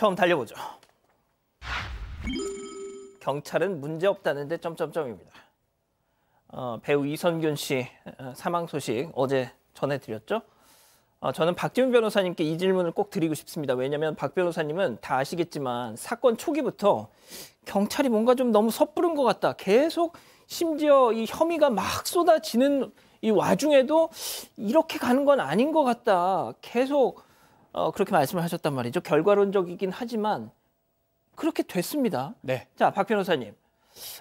처음 달려보죠. 경찰은 문제 없다는데 점점점입니다. 어, 배우 이선균 씨 어, 사망 소식 어제 전해드렸죠. 어, 저는 박지훈 변호사님께 이 질문을 꼭 드리고 싶습니다. 왜냐하면 박 변호사님은 다 아시겠지만 사건 초기부터 경찰이 뭔가 좀 너무 섣부른 것 같다. 계속 심지어 이 혐의가 막 쏟아지는 이 와중에도 이렇게 가는 건 아닌 것 같다. 계속 어, 그렇게 말씀을 하셨단 말이죠. 결과론적이긴 하지만 그렇게 됐습니다. 네. 자, 박 변호사님.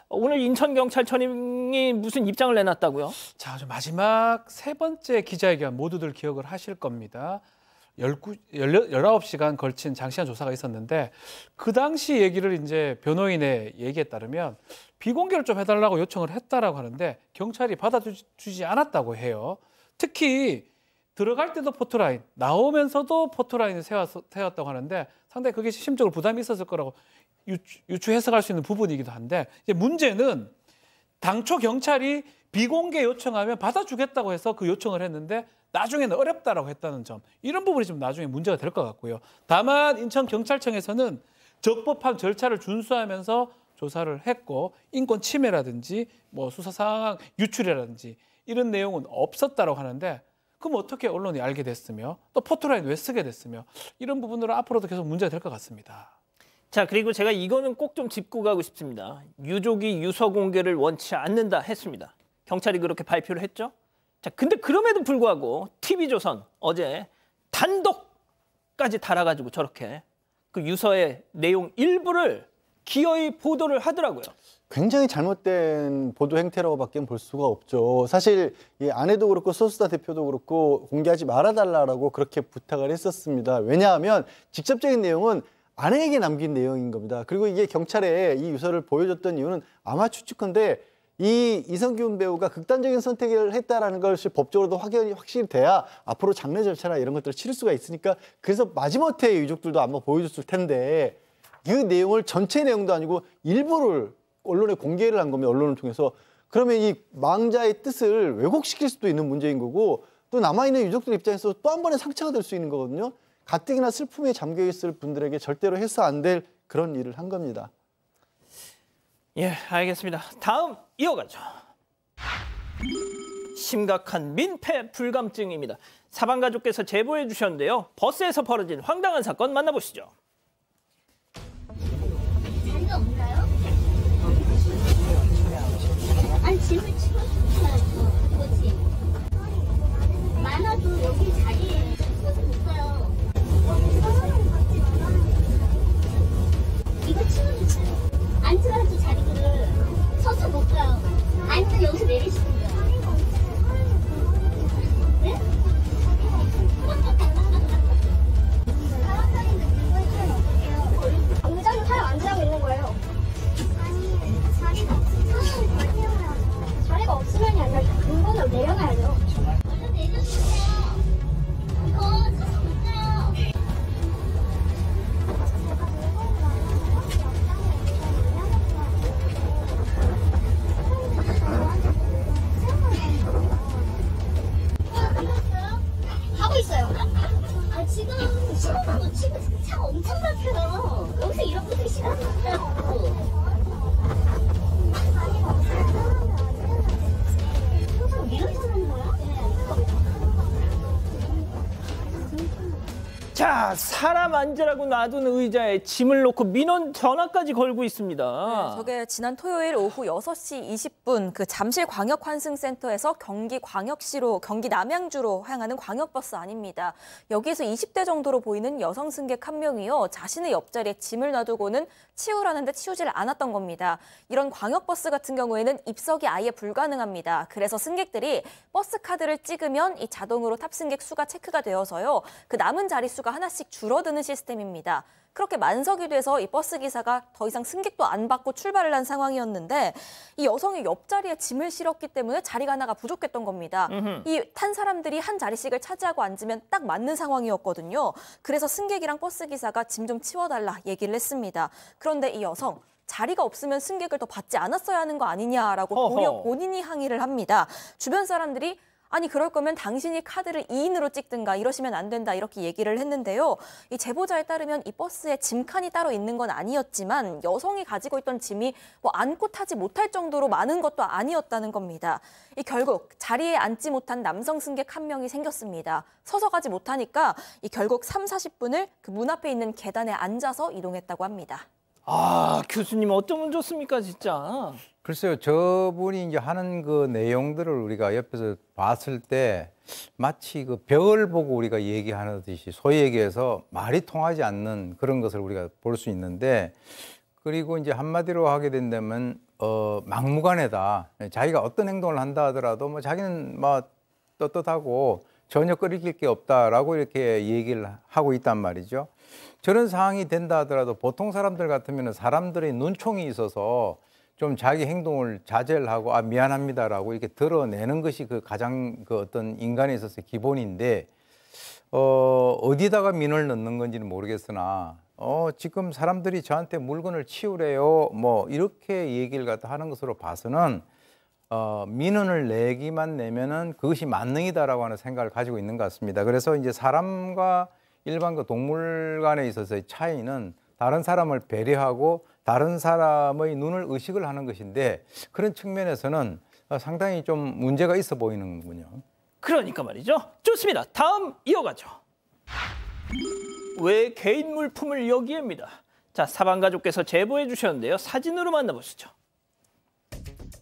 오늘 인천경찰청이 무슨 입장을 내놨다고요? 자, 마지막 세 번째 기자회견 모두들 기억을 하실 겁니다. 19, 19시간 걸친 장시간 조사가 있었는데 그 당시 얘기를 이제 변호인의 얘기에 따르면 비공개를 좀 해달라고 요청을 했다라고 하는데 경찰이 받아주지 않았다고 해요. 특히 들어갈 때도 포토라인 나오면서도 포토라인을 세웠다고 하는데 상당히 그게 심적으로 부담이 있었을 거라고 유추, 유추 해석할 수 있는 부분이기도 한데 이제 문제는 당초 경찰이 비공개 요청하면 받아주겠다고 해서 그 요청을 했는데 나중에는 어렵다라고 했다는 점 이런 부분이 좀 나중에 문제가 될 것 같고요. 다만 인천경찰청에서는 적법한 절차를 준수하면서 조사를 했고 인권 침해라든지 뭐 수사 상황 유출이라든지 이런 내용은 없었다고 하는데 그럼 어떻게 언론이 알게 됐으며 또 포토라인 왜 쓰게 됐으며 이런 부분으로 앞으로도 계속 문제가 될 것 같습니다. 자 그리고 제가 이거는 꼭 좀 짚고 가고 싶습니다. 유족이 유서 공개를 원치 않는다 했습니다. 경찰이 그렇게 발표를 했죠. 자 근데 그럼에도 불구하고 TV조선 어제 단독까지 달아가지고 저렇게 그 유서의 내용 일부를 기어이 보도를 하더라고요. 굉장히 잘못된 보도 행태라고밖에 볼 수가 없죠. 사실 이 아내도 그렇고 소수다 대표도 그렇고 공개하지 말아달라고 그렇게 부탁을 했었습니다. 왜냐하면 직접적인 내용은 아내에게 남긴 내용인 겁니다. 그리고 이게 경찰에 이 유서를 보여줬던 이유는 아마 추측컨대 이 이성균 배우가 극단적인 선택을 했다라는 것이 법적으로도 확연히 확실히 돼야 앞으로 장례 절차나 이런 것들을 치를 수가 있으니까 그래서 마지못해 유족들도 아마 보여줬을 텐데 그 내용을 전체 내용도 아니고 일부를 언론에 공개를 한 겁니다. 언론을 통해서 그러면 이 망자의 뜻을 왜곡시킬 수도 있는 문제인 거고 또 남아있는 유족들 입장에서 또 한 번의 상처가 될 수 있는 거거든요. 가뜩이나 슬픔에 잠겨 있을 분들에게 절대로 해서 안 될 그런 일을 한 겁니다. 예, 알겠습니다. 다음 이어가죠. 심각한 민폐 불감증입니다. 사방가족께서 제보해 주셨는데요. 버스에서 벌어진 황당한 사건 만나보시죠. God's 사람 앉으라고 놔둔 의자에 짐을 놓고 민원 전화까지 걸고 있습니다. 네, 저게 지난 토요일 오후 6시 20분 그 잠실 광역 환승센터에서 경기 광역시로 경기 남양주로 향하는 광역버스 아닙니다. 여기에서 20대 정도로 보이는 여성 승객 한 명이요. 자신의 옆자리에 짐을 놔두고는 치우라는데 치우질 않았던 겁니다. 이런 광역버스 같은 경우에는 입석이 아예 불가능합니다. 그래서 승객들이 버스 카드를 찍으면 이 자동으로 탑승객 수가 체크가 되어서요. 그 남은 자리 수가 하나씩 줄 줄어드는 시스템입니다. 그렇게 만석이 돼서 이 버스 기사가 더 이상 승객도 안 받고 출발을 한 상황이었는데 이 여성이 옆자리에 짐을 실었기 때문에 자리가 하나가 부족했던 겁니다. 이 탄 사람들이 한 자리씩을 차지하고 앉으면 딱 맞는 상황이었거든요. 그래서 승객이랑 버스 기사가 짐 좀 치워달라 얘기를 했습니다. 그런데 이 여성 자리가 없으면 승객을 더 받지 않았어야 하는 거 아니냐라고 본인이 항의를 합니다. 주변 사람들이 아니 그럴 거면 당신이 카드를 2인으로 찍든가 이러시면 안 된다 이렇게 얘기를 했는데요. 이 제보자에 따르면 이 버스에 짐칸이 따로 있는 건 아니었지만 여성이 가지고 있던 짐이 뭐 안고 타지 못할 정도로 많은 것도 아니었다는 겁니다. 이 결국 자리에 앉지 못한 남성 승객 한 명이 생겼습니다. 서서 가지 못하니까 이 결국 3, 40분을 그 문 앞에 있는 계단에 앉아서 이동했다고 합니다. 아 교수님 어쩌면 좋습니까 진짜. 글쎄요, 저분이 이제 하는 그 내용들을 우리가 옆에서 봤을 때 마치 그 벽을 보고 우리가 얘기하듯이 소위 얘기해서 말이 통하지 않는 그런 것을 우리가 볼 수 있는데 그리고 이제 한마디로 하게 된다면 어, 막무가내다. 자기가 어떤 행동을 한다 하더라도 뭐 자기는 뭐 떳떳하고 전혀 끓이길 게 없다라고 이렇게 얘기를 하고 있단 말이죠. 저런 상황이 된다 하더라도 보통 사람들 같으면 사람들의 눈총이 있어서 좀 자기 행동을 자제를 하고 아 미안합니다라고 이렇게 드러내는 것이 그 가장 그 어떤 인간에 있어서 기본인데 어 어디다가 민을 넣는 건지는 모르겠으나 어 지금 사람들이 저한테 물건을 치우래요 뭐 이렇게 얘기를 갖다 하는 것으로 봐서는 어 민원을 내기만 내면은 그것이 만능이다라고 하는 생각을 가지고 있는 것 같습니다. 그래서 이제 사람과 일반 그 동물 간에 있어서의 차이는 다른 사람을 배려하고 다른 사람의 눈을 의식을 하는 것인데 그런 측면에서는 어, 상당히 좀 문제가 있어 보이는군요. 그러니까 말이죠. 좋습니다. 다음 이어가죠. 왜 개인 물품을 여기에입니다. 자, 사방가족께서 제보해 주셨는데요. 사진으로 만나보시죠.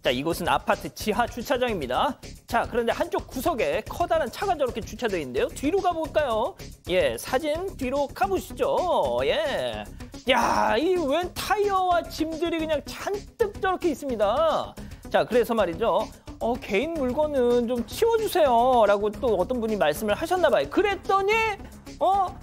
자, 이곳은 아파트 지하 주차장입니다. 자, 그런데 한쪽 구석에 커다란 차가 저렇게 주차되어 있는데요. 뒤로 가볼까요? 예, 사진 뒤로 가보시죠. 예. 야, 이 웬 타이어와 짐들이 그냥 잔뜩 저렇게 있습니다. 자, 그래서 말이죠. 어, 개인 물건은 좀 치워주세요. 라고 또 어떤 분이 말씀을 하셨나 봐요. 그랬더니, 어,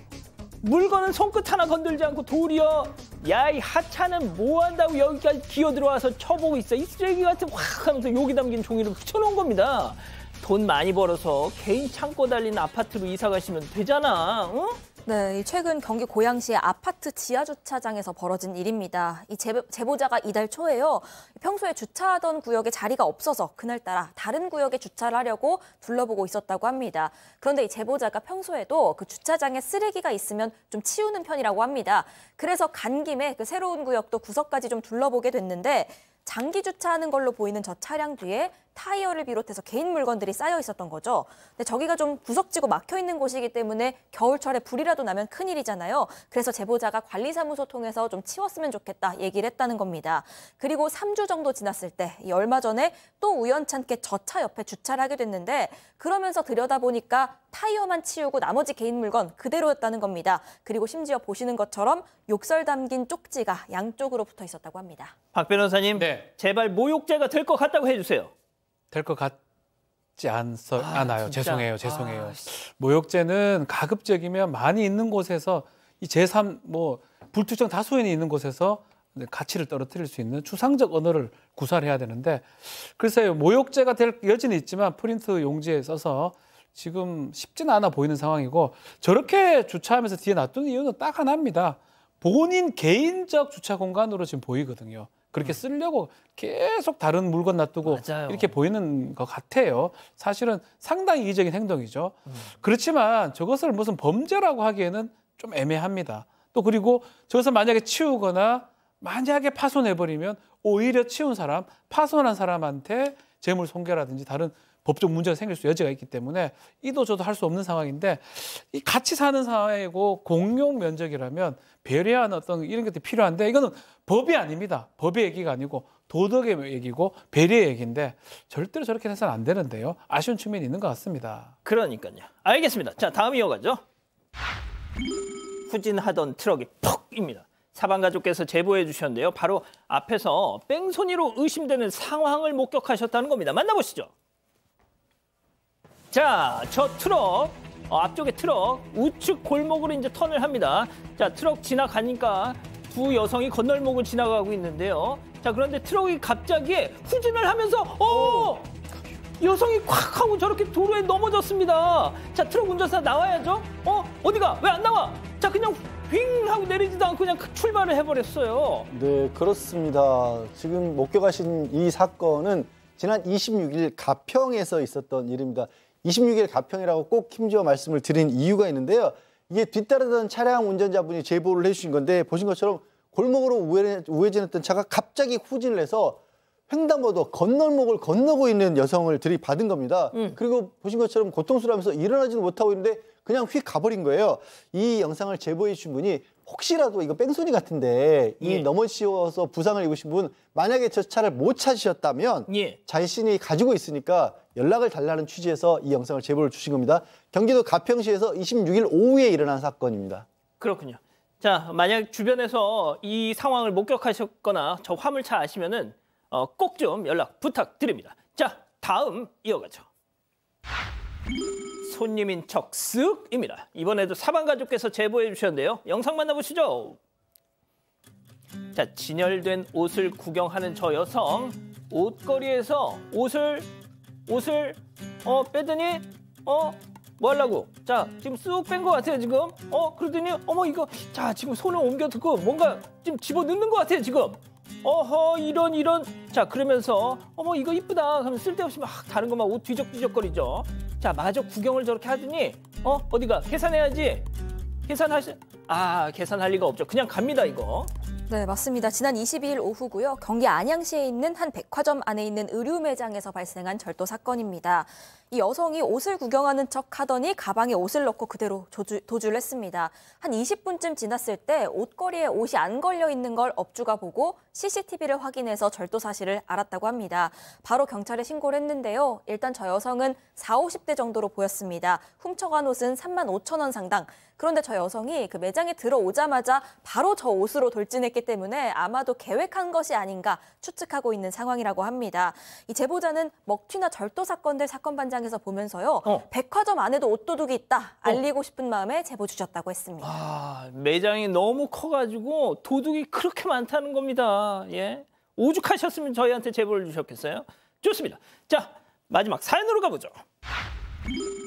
물건은 손끝 하나 건들지 않고 도리어 야이 하찮은 뭐한다고 여기까지 기어 들어와서 쳐보고 있어 이 쓰레기 같은 확 하면서 여기 담긴 종이를 붙여놓은 겁니다. 돈 많이 벌어서 개인 창고 달린 아파트로 이사 가시면 되잖아. 응? 네, 최근 경기 고양시의 아파트 지하 주차장에서 벌어진 일입니다. 이 제보, 자가 이달 초에요. 평소에 주차하던 구역에 자리가 없어서 그날따라 다른 구역에 주차를 하려고 둘러보고 있었다고 합니다. 그런데 이 제보자가 평소에도 그 주차장에 쓰레기가 있으면 좀 치우는 편이라고 합니다. 그래서 간 김에 그 새로운 구역도 구석까지 좀 둘러보게 됐는데 장기 주차하는 걸로 보이는 저 차량 뒤에 타이어를 비롯해서 개인 물건들이 쌓여 있었던 거죠. 근데 저기가 좀 구석지고 막혀 있는 곳이기 때문에 겨울철에 불이라도 나면 큰일이잖아요. 그래서 제보자가 관리사무소 통해서 좀 치웠으면 좋겠다 얘기를 했다는 겁니다. 그리고 3주 정도 지났을 때 얼마 전에 또 우연찮게 저 차 옆에 주차를 하게 됐는데 그러면서 들여다보니까 타이어만 치우고 나머지 개인 물건 그대로였다는 겁니다. 그리고 심지어 보시는 것처럼 욕설 담긴 쪽지가 양쪽으로 붙어 있었다고 합니다. 박 변호사님, 네. 제발 모욕죄가 될 것 같다고 해주세요. 될것 같지 않서, 아, 않아요. 진짜? 죄송해요. 죄송해요. 아, 모욕죄는 가급적이면 많이 있는 곳에서 이 제3 뭐불투정 다수인이 있는 곳에서 가치를 떨어뜨릴 수 있는 추상적 언어를 구사해야 되는데 글쎄요 모욕죄가 될 여지는 있지만 프린트 용지에 써서 지금 쉽지는 않아 보이는 상황이고 저렇게 주차하면서 뒤에 놔둔 이유는 딱 하나입니다. 본인 개인적 주차 공간으로 지금 보이거든요. 그렇게 음. 쓰려고 계속 다른 물건 놔두고 맞아요. 이렇게 보이는 것 같아요. 사실은 상당히 이기적인 행동이죠. 음. 그렇지만 저것을 무슨 범죄라고 하기에는 좀 애매합니다. 또 그리고 저것을 만약에 치우거나 만약에 파손해버리면 오히려 치운 사람, 파손한 사람한테 재물 손괴라든지 다른 법적 문제가 생길 수 여지가 있기 때문에 이도 저도 할 수 없는 상황인데 이 같이 사는 사회고 공용 면적이라면 배려하는 어떤 이런 것들이 필요한데 이거는 법이 아닙니다. 법의 얘기가 아니고 도덕의 얘기고 배려의 얘기인데 절대로 저렇게 해서는 안 되는데요. 아쉬운 측면이 있는 것 같습니다. 그러니까요. 알겠습니다. 자 다음 이어가죠. 후진하던 트럭이 퍽입니다. 사방가족께서 제보해 주셨는데요. 바로 앞에서 뺑소니로 의심되는 상황을 목격하셨다는 겁니다. 만나보시죠. 자, 저 트럭 어, 앞쪽에 트럭 우측 골목으로 이제 턴을 합니다. 자, 트럭 지나가니까 두 여성이 건널목을 지나가고 있는데요. 자, 그런데 트럭이 갑자기 후진을 하면서 어! 오. 여성이 콱 하고 저렇게 도로에 넘어졌습니다. 자, 트럭 운전사 나와야죠. 어? 어디가? 왜 안 나와? 자, 그냥 휑 하고 내리지도 않고 그냥 출발을 해버렸어요. 네, 그렇습니다. 지금 목격하신 이 사건은 지난 26일 가평에서 있었던 일입니다. 26일 가평이라고 꼭 힘주어 말씀을 드린 이유가 있는데요. 이게 뒤따르던 차량 운전자분이 제보를 해주신 건데 보신 것처럼 골목으로 우회, 우회전했던 차가 갑자기 후진을 해서 횡단보도 건널목을 건너고 있는 여성을 들이받은 겁니다. 음. 그리고 보신 것처럼 고통스러워하면서 일어나지는 못하고 있는데 그냥 휙 가버린 거예요. 이 영상을 제보해 주신 분이 혹시라도 이거 뺑소니 같은데 예. 이 넘어지워서 부상을 입으신 분 만약에 저 차를 못 찾으셨다면 예. 자신이 가지고 있으니까 연락을 달라는 취지에서 이 영상을 제보를 주신 겁니다. 경기도 가평시에서 26일 오후에 일어난 사건입니다. 그렇군요. 자, 만약 주변에서 이 상황을 목격하셨거나 저 화물차 아시면은 어, 꼭 좀 연락 부탁드립니다. 자, 다음 이어가죠. 손님인 척 쓱입니다. 이번에도 사방 가족께서 제보해 주셨는데요. 영상 만나보시죠. 자, 진열된 옷을 구경하는 저 여성. 옷걸이에서 옷을 옷을 어 빼더니 어 뭐 하려고? 자, 지금 쑥뺀것 같아요, 지금. 어, 그러더니 어머 이거 자, 지금 손을 옮겨 듣고 뭔가 지금 집어 넣는 것 같아요, 지금. 어허 이런 이런 자 그러면서 어머 이거 이쁘다 하면 쓸데없이 막 다른 것만 옷 뒤적뒤적거리죠 자, 마저 구경을 저렇게 하더니 어? 어디가? 계산해야지. 계산하시... 아, 계산할 리가 없죠. 그냥 갑니다, 이거. 네, 맞습니다. 지난 22일 오후고요. 경기 안양시에 있는 한 백화점 안에 있는 의류 매장에서 발생한 절도 사건입니다. 이 여성이 옷을 구경하는 척 하더니 가방에 옷을 넣고 그대로 도주, 도주를 했습니다. 한 20분쯤 지났을 때 옷걸이에 옷이 안 걸려 있는 걸 업주가 보고 CCTV를 확인해서 절도 사실을 알았다고 합니다. 바로 경찰에 신고를 했는데요. 일단 저 여성은 4, 50대 정도로 보였습니다. 훔쳐간 옷은 3만 5천 원 상당. 그런데 저 여성이 그 매장에 들어오자마자 바로 저 옷으로 돌진했기 때문에 아마도 계획한 것이 아닌가 추측하고 있는 상황이라고 합니다. 이 제보자는 먹튀나 절도 사건들 사건 반장 현장에서 보면서요. 어. 백화점 안에도 옷도둑이 있다 어. 알리고 싶은 마음에 제보 주셨다고 했습니다. 아, 매장이 너무 커가지고 도둑이 그렇게 많다는 겁니다. 예, 오죽하셨으면 저희한테 제보를 주셨겠어요? 좋습니다. 자, 마지막 사연으로 가보죠.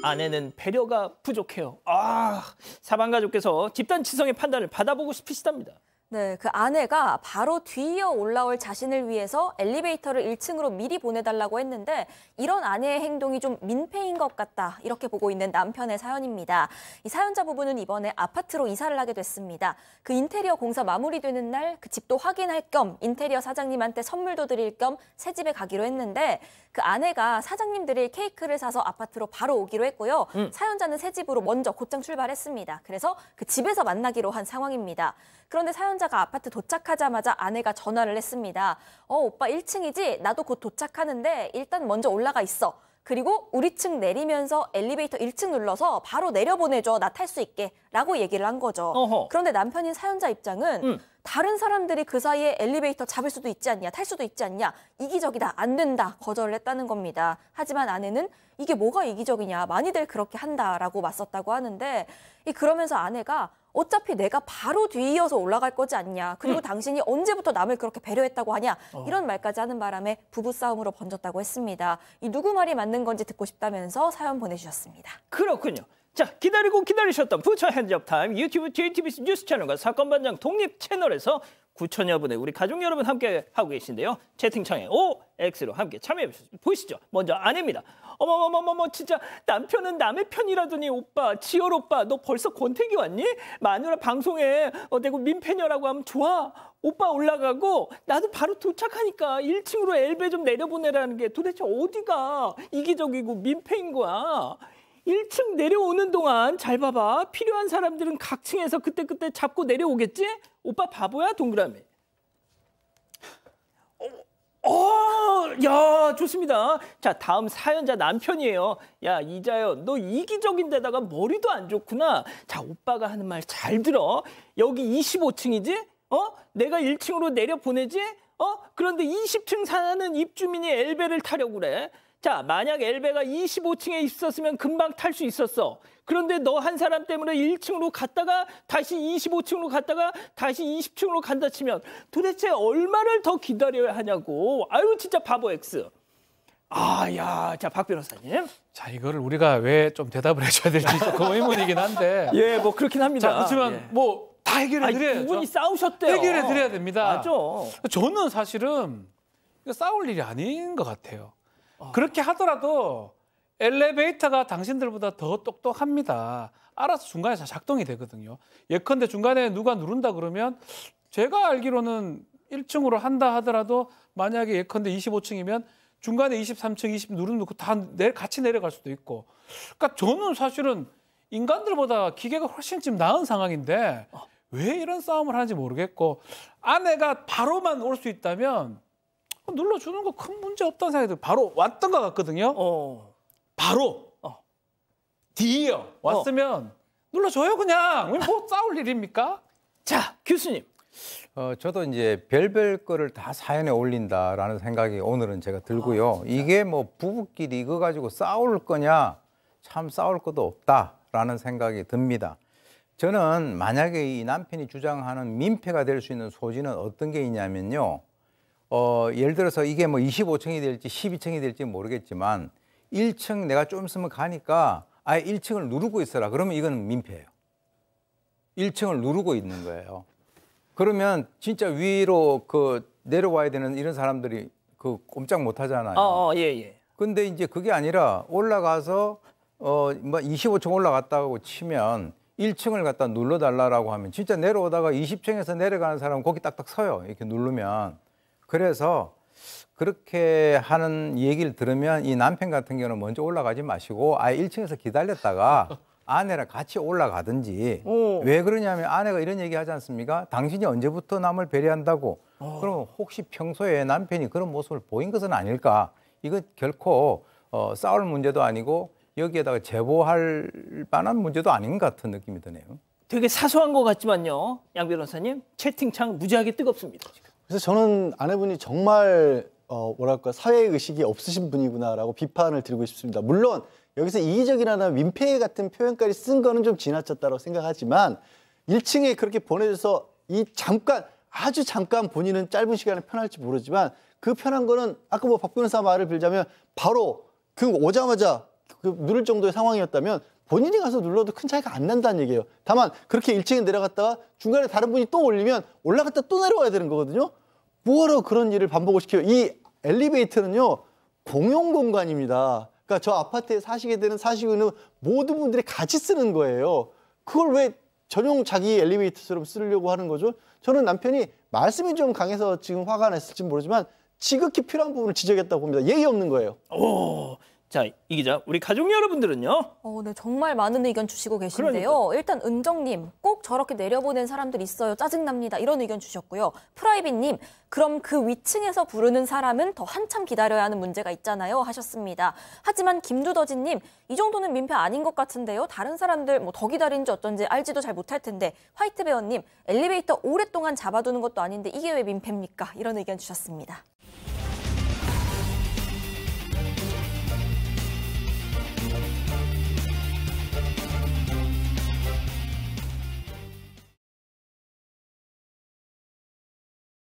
아내는 배려가 부족해요. 아, 사방가족께서 집단 지성의 판단을 받아보고 싶으시답니다. 네, 그 아내가 바로 뒤이어 올라올 자신을 위해서 엘리베이터를 1층으로 미리 보내달라고 했는데 이런 아내의 행동이 좀 민폐인 것 같다 이렇게 보고 있는 남편의 사연입니다. 이 사연자 부부는 이번에 아파트로 이사를 하게 됐습니다. 그 인테리어 공사 마무리되는 날 그 집도 확인할 겸 인테리어 사장님한테 선물도 드릴 겸 새 집에 가기로 했는데 그 아내가 사장님 들이 케이크를 사서 아파트로 바로 오기로 했고요. 음. 사연자는 새 집으로 먼저 곧장 출발했습니다. 그래서 그 집에서 만나기로 한 상황입니다. 그런데 사연 사연자가 아파트 도착하자마자 아내가 전화를 했습니다. 어, 오빠 1층이지? 나도 곧 도착하는데 일단 먼저 올라가 있어. 그리고 우리 층 내리면서 엘리베이터 1층 눌러서 바로 내려보내줘. 나 탈 수 있게. 라고 얘기를 한 거죠. 어허. 그런데 남편인 사연자 입장은 음. 다른 사람들이 그 사이에 엘리베이터 잡을 수도 있지 않냐, 탈 수도 있지 않냐, 이기적이다, 안 된다, 거절을 했다는 겁니다. 하지만 아내는 이게 뭐가 이기적이냐, 많이들 그렇게 한다라고 맞섰다고 하는데, 그러면서 아내가 어차피 내가 바로 뒤이어서 올라갈 거지 않냐. 그리고 음. 당신이 언제부터 남을 그렇게 배려했다고 하냐. 어. 이런 말까지 하는 바람에 부부싸움으로 번졌다고 했습니다. 이 누구 말이 맞는 건지 듣고 싶다면서 사연 보내주셨습니다. 그렇군요. 자, 기다리고 기다리셨던 부처 핸즈업 타임 유튜브 JTBC 뉴스 채널과 사건 반장 독립 채널에서 9천여 분의 우리 가족 여러분 함께 하고 계신데요. 채팅창에 OX로 함께 참여해 보시죠. 먼저 아내입니다. 어머머머머머 진짜 남편은 남의 편이라더니 오빠 지열 오빠 너 벌써 권태기 왔니? 마누라 방송에 어, 내고 민폐녀라고 하면 좋아. 오빠 올라가고 나도 바로 도착하니까 1층으로 엘베 좀 내려보내라는 게 도대체 어디가 이기적이고 민폐인 거야. 1층 내려오는 동안 잘 봐봐. 필요한 사람들은 각 층에서 그때그때 잡고 내려오겠지? 오빠 바보야, 동그라미. 어, 어 야, 좋습니다. 자, 다음 사연자 남편이에요. 야, 이자연, 너 이기적인 데다가 머리도 안 좋구나. 자, 오빠가 하는 말 잘 들어. 여기 25층이지? 어? 내가 1층으로 내려 보내지? 어? 그런데 20층 사는 입주민이 엘베를 타려고 그래. 자, 만약 엘베가 25층에 있었으면 금방 탈 수 있었어. 그런데 너 한 사람 때문에 1층으로 갔다가 다시 25층으로 갔다가 다시 20층으로 간다 치면 도대체 얼마를 더 기다려야 하냐고. 아유, 진짜 바보 X. 아, 야, 자, 박 변호사님. 자, 이거를 우리가 왜 좀 대답을 해줘야 될지 그 의문이긴 한데. 예, 뭐 그렇긴 합니다. 자, 그렇지만 예. 뭐다 해결해 드려야죠. 두 분이 싸우셨대요. 해결해 드려야 됩니다. 맞아. 저는 사실은 싸울 일이 아닌 것 같아요. 그렇게 하더라도 엘리베이터가 당신들보다 더 똑똑합니다. 알아서 중간에 작동이 되거든요. 예컨대 중간에 누가 누른다 그러면 제가 알기로는 1층으로 한다 하더라도 만약에 예컨대 25층이면 중간에 23층, 20 누르는 거다 내 같이 내려갈 수도 있고. 그러니까 저는 사실은 인간들보다 기계가 훨씬 지금 나은 상황인데 어. 왜 이런 싸움을 하는지 모르겠고 아내가 바로만 올 수 있다면 어, 눌러주는 거 큰 문제 없다는 생각이 들어 바로 왔던 것 같거든요. 어. 바로 어. D요. 왔으면 어. 눌러줘요 그냥. 뭐 싸울 일입니까? 자 교수님. 어, 저도 이제 별별 거를 다 사연에 올린다라는 생각이 오늘은 제가 들고요. 아, 이게 뭐 부부끼리 이거 가지고 싸울 거냐 참 싸울 것도 없다라는 생각이 듭니다. 저는 만약에 이 남편이 주장하는 민폐가 될 수 있는 소지는 어떤 게 있냐면요. 어, 예를 들어서 이게 뭐 25층이 될지 12층이 될지 모르겠지만 1층 내가 좀 있으면 가니까 아예 1층을 누르고 있어라. 그러면 이건 민폐예요. 1층을 누르고 있는 거예요. 그러면 진짜 위로 그 내려와야 되는 이런 사람들이 그 꼼짝 못 하잖아요. 어, 어, 예, 예. 근데 이제 그게 아니라 올라가서 어, 뭐 25층 올라갔다고 치면 1층을 갖다 눌러달라고 하면 진짜 내려오다가 20층에서 내려가는 사람은 거기 딱딱 서요. 이렇게 누르면. 그래서 그렇게 하는 얘기를 들으면 이 남편 같은 경우는 먼저 올라가지 마시고 아예 1층에서 기다렸다가 아내랑 같이 올라가든지 오. 어. 왜 그러냐면 아내가 이런 얘기 하지 않습니까? 당신이 언제부터 남을 배려한다고 오. 어. 그럼 혹시 평소에 남편이 그런 모습을 보인 것은 아닐까? 이거 결코 어, 싸울 문제도 아니고 여기에다가 제보할 만한 문제도 아닌 것 같은 느낌이 드네요. 되게 사소한 것 같지만요, 양 변호사님 채팅창 무지하게 뜨겁습니다. 지금. 그래서 저는 아내분이 정말 어, 뭐랄까 사회의식이 없으신 분이구나라고 비판을 드리고 싶습니다. 물론 여기서 이의적이라나 민폐 같은 표현까지 쓴 거는 좀 지나쳤다고 생각하지만 1층에 그렇게 보내줘서 이 잠깐 아주 잠깐 본인은 짧은 시간에 편할지 모르지만 그 편한 거는 아까 뭐 박근사 말을 빌자면 바로 그 오자마자 그 누를 정도의 상황이었다면 본인이 가서 눌러도 큰 차이가 안 난다는 얘기예요. 다만 그렇게 1층에 내려갔다가 중간에 다른 분이 또 올리면 올라갔다 또 내려와야 되는 거거든요. 뭐하러 그런 일을 반복을 시켜요. 이 엘리베이터는요. 공용 공간입니다. 그러니까 저 아파트에 사시게 되는 사시는 모든 분들이 같이 쓰는 거예요. 그걸 왜 전용 자기 엘리베이터처럼 쓰려고 하는 거죠? 저는 남편이 말씀이 좀 강해서 지금 화가 났을지 모르지만 지극히 필요한 부분을 지적했다고 봅니다. 예의 없는 거예요. 오, 어, 자, 이 기자, 우리 가족 여러분들은요? 어, 네, 정말 많은 의견 주시고 계신데요. 그러니까. 일단 은정님, 꼭 저렇게 내려보낸 사람들 있어요. 짜증납니다. 이런 의견 주셨고요. 프라이빗님, 그럼 그 위층에서 부르는 사람은 더 한참 기다려야 하는 문제가 있잖아요. 하셨습니다. 하지만 김두더진님이 정도는 민폐 아닌 것 같은데요. 다른 사람들 뭐 더 기다린지 어쩐지 알지도 잘 못할 텐데. 화이트베어님, 엘리베이터 오랫동안 잡아두는 것도 아닌데 이게 왜 민폐입니까? 이런 의견 주셨습니다.